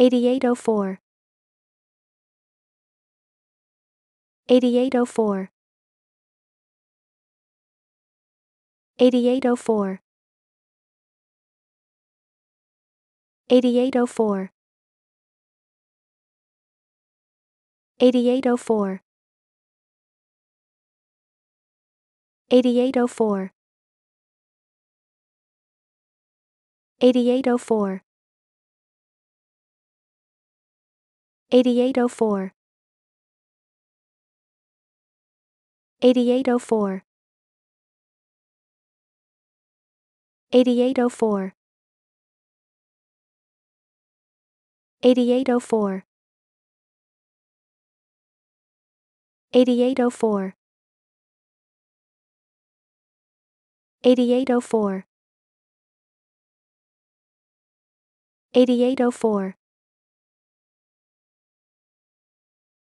8804 8804 8804 8804 8804 8804 8804 8804 8804 8804 8804 8804 8804 8804